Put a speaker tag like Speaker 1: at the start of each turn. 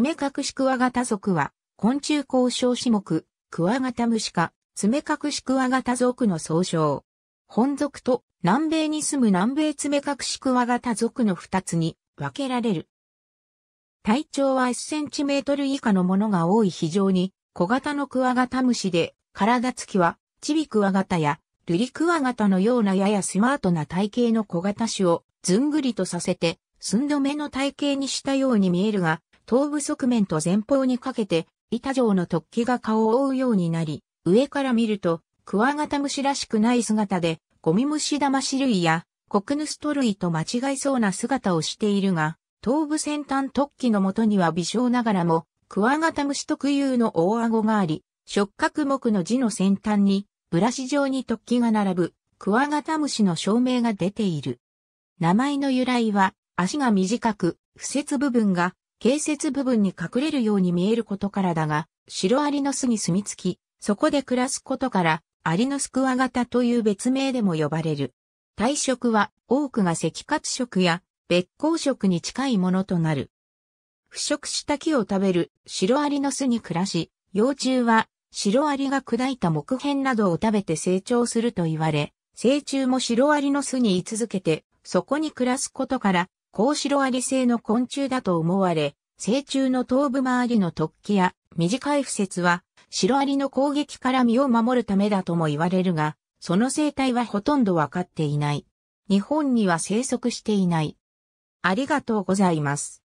Speaker 1: 爪隠しクワガタ属は、昆虫交渉種目、クワガタムシ科、爪隠しクワガタ属の総称。本属と南米に住む南米爪隠しクワガタ属の二つに分けられる。体長は1センチメートル以下のものが多い非常に小型のクワガタムシで、体つきはチビクワガタやルリクワガタのようなややスマートな体型の小型種をずんぐりとさせて、寸止めの体型にしたように見えるが、頭部側面と前方にかけて、板状の突起が顔を覆うようになり、上から見ると、クワガタムシらしくない姿で、ゴミムシダマシ類や、コクヌスト類と間違いそうな姿をしているが、頭部先端突起のもとには微小ながらも、クワガタムシ特有の大顎があり、触覚目の字の先端に、ブラシ状に突起が並ぶ、クワガタムシの照明が出ている。名前の由来は、足が短く、不節部分が形節部分に隠れるように見えることからだが、シロアリの巣に住み着き、そこで暮らすことから、アリのスクワ型という別名でも呼ばれる。体色は多くが赤褐色や別光色に近いものとなる。腐食した木を食べるシロアリの巣に暮らし、幼虫はシロアリが砕いた木片などを食べて成長すると言われ、成虫もシロアリの巣に居続けて、そこに暮らすことから、コウシロアリ製の昆虫だと思われ、成虫の頭部周りの突起や短い付節は、シロアリの攻撃から身を守るためだとも言われるが、その生態はほとんどわかっていない。日本には生息していない。ありがとうございます。